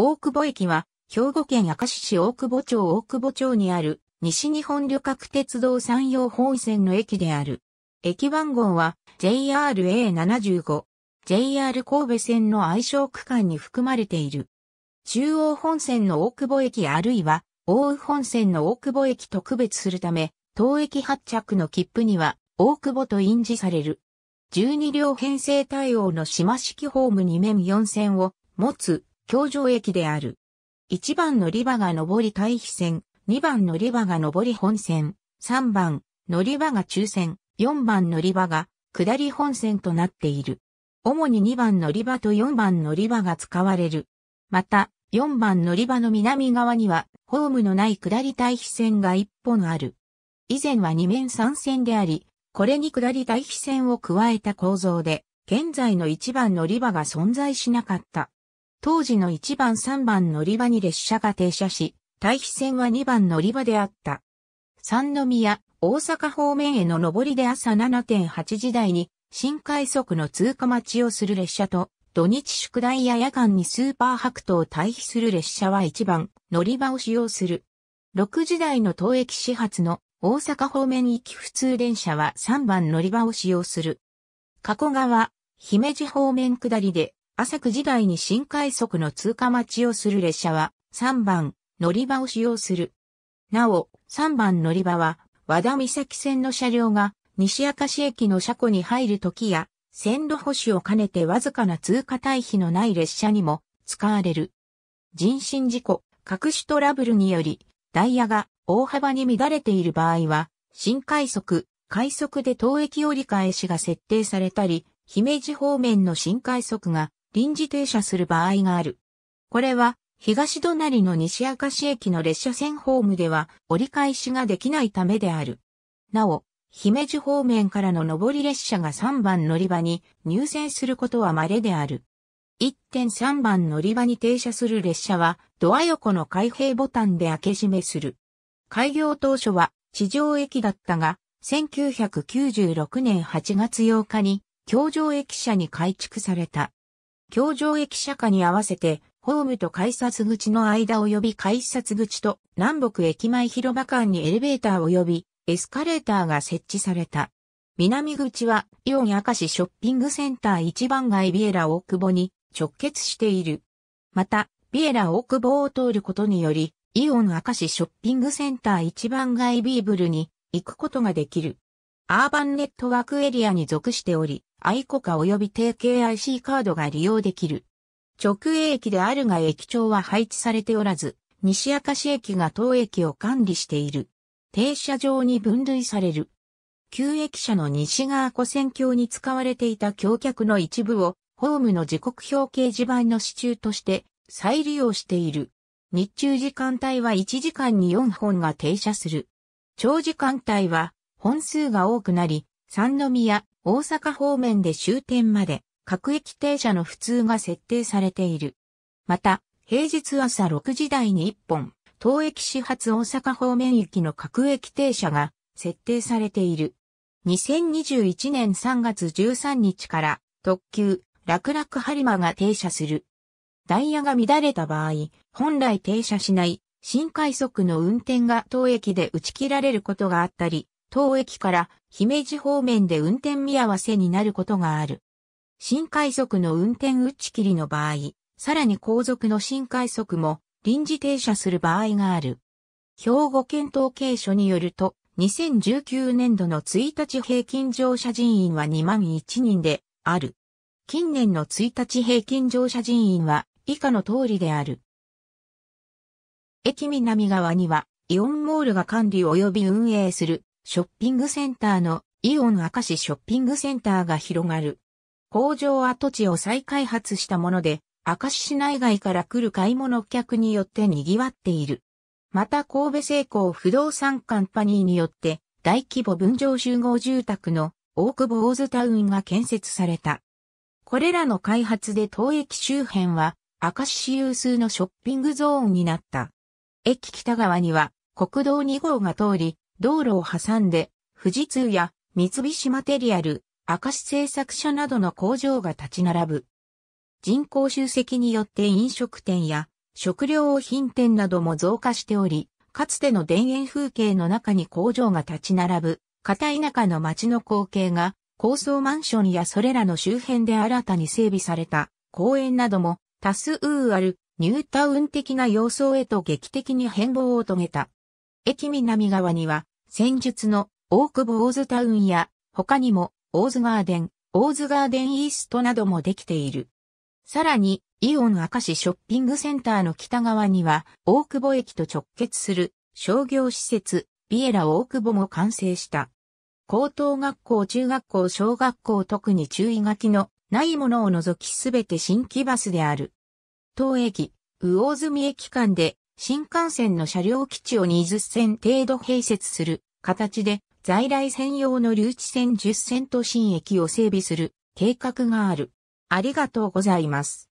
大久保駅は、兵庫県明石市大久保町大久保町にある、西日本旅客鉄道山陽本線の駅である。駅番号は JRA75、JR 神戸線の愛称区間に含まれている。中央本線の大久保駅あるいは、大宇本線の大久保駅と区別するため、当駅発着の切符には、大久保と印字される。12両編成対応の島式ホーム2面4線を持つ京城駅である。1番乗り場が上り対比線、2番乗り場が上り本線、3番乗り場が中線、4番乗り場が下り本線となっている。主に2番乗り場と4番乗り場が使われる。また、4番乗り場の南側には、ホームのない下り対比線が1本ある。以前は2面3線であり、これに下り対比線を加えた構造で、現在の1番乗り場が存在しなかった。当時の1番3番乗り場に列車が停車し、退避線は2番乗り場であった。三宮、大阪方面への上りで朝7.8時台に、新快速の通過待ちをする列車と、土日宿題や夜間にスーパー白トを退避する列車は1番、乗り場を使用する。6時台の東駅始発の大阪方面行き普通電車は3番乗り場を使用する。加古川、姫路方面下りで朝く時代に新快速の通過待ちをする列車は3番乗り場を使用する。なお、3番乗り場は和田岬線の車両が西明石駅の車庫に入る時や線路保守を兼ねてわずかな通過退避のない列車にも使われる。人身事故、各種トラブルによりダイヤが大幅に乱れている場合は新快速、快速で当駅折り返しが設定されたり、姫路方面の新快速が臨時停車する場合がある。これは、東隣の西明石駅の列車線ホームでは折り返しができないためである。なお、姫路方面からの上り列車が3番乗り場に入線することは稀である。1.3番乗り場に停車する列車はドア横の開閉ボタンで開け閉めする。開業当初は地上駅だったが、1996年8月8日に京上駅舎に改築された。京城駅舎下に合わせて、ホームと改札口の間及び改札口と南北駅前広場間にエレベーター及びエスカレーターが設置された。南口はイオン明石ショッピングセンター一番街ビエラ大久保に直結している。また、ビエラ大久保を通ることにより、イオン明石ショッピングセンター一番街ビーブルに行くことができる。アーバンネットワークエリアに属しており、アイコカ及び定型 IC カードが利用できる。直営駅であるが駅長は配置されておらず、西明石駅が当駅を管理している。停車場に分類される。旧駅舎の西側湖線橋に使われていた橋脚の一部を、ホームの時刻表掲示板の支柱として再利用している。日中時間帯は1時間に4本が停車する。長時間帯は本数が多くなり、三宮、大阪方面で終点まで各駅停車の普通が設定されている。また、平日朝6時台に1本、東駅始発大阪方面行きの各駅停車が設定されている。2021年3月13日から特急、楽々播磨が停車する。ダイヤが乱れた場合、本来停車しない新快速の運転が当駅で打ち切られることがあったり、当駅から姫路方面で運転見合わせになることがある。新快速の運転打ち切りの場合、さらに後続の新快速も臨時停車する場合がある。兵庫県統計所によると、2019年度の1日平均乗車人員は2万1人である。近年の1日平均乗車人員は以下の通りである。駅南側にはイオンモールが管理及び運営するショッピングセンターのイオン明石ショッピングセンターが広がる。工場跡地を再開発したもので、明石市内外から来る買い物客によって賑わっている。また神戸製鋼不動産カンパニーによって大規模分譲集合住宅の大久保オーズタウンが建設された。これらの開発で当駅周辺は明石市有数のショッピングゾーンになった。駅北側には国道2号が通り、道路を挟んで、富士通や三菱マテリアル、明石製作所などの工場が立ち並ぶ。人口集積によって飲食店や食料品店なども増加しており、かつての田園風景の中に工場が立ち並ぶ、片田舎の街の光景が高層マンションやそれらの周辺で新たに整備された公園なども多数あるニュータウン的な様相へと劇的に変貌を遂げた。駅南側には、戦術の大久保オーズタウンや、他にも、大津ガーデン、大津ガーデンイーストなどもできている。さらに、イオン明石ショッピングセンターの北側には、大久保駅と直結する商業施設、ビエラ大久保も完成した。高等学校、中学校、小学校特に注意書きのないものを除きすべて新規バスである。当駅、魚住駅間で新幹線の車両基地を20線程度併設する形で在来線用の留置線10線と新駅を整備する計画がある。ありがとうございます。